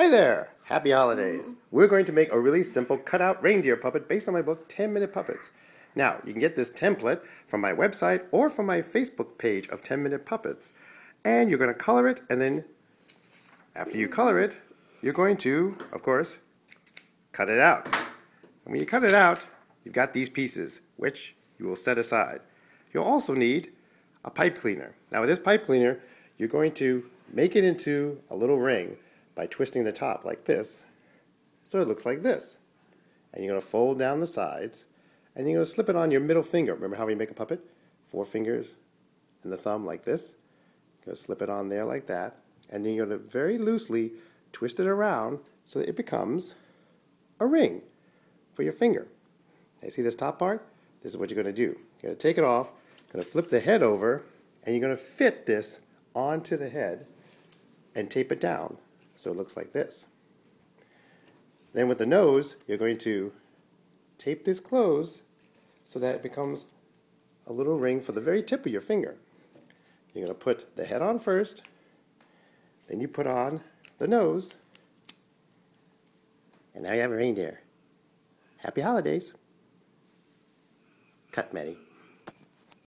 Hi there! Happy holidays! We're going to make a really simple cutout reindeer puppet based on my book 10 Minute Puppets. Now, you can get this template from my website or from my Facebook page of 10 Minute Puppets. And you're going to color it, and then after you color it, you're going to, of course, cut it out. And when you cut it out, you've got these pieces, which you will set aside. You'll also need a pipe cleaner. Now with this pipe cleaner, you're going to make it into a little ring by twisting the top like this so it looks like this. And you're going to fold down the sides and you're going to slip it on your middle finger. Remember how we make a puppet? Four fingers and the thumb like this. You're going to slip it on there like that. And then you're going to very loosely twist it around so that it becomes a ring for your finger. Now, see this top part? This is what you're going to do. You're going to take it off, going to flip the head over, and you're going to fit this onto the head and tape it down so it looks like this. Then with the nose, you're going to tape this closed so that it becomes a little ring for the very tip of your finger. You're going to put the head on first, then you put on the nose, and now you have a reindeer. Happy holidays. Cut, Maddie.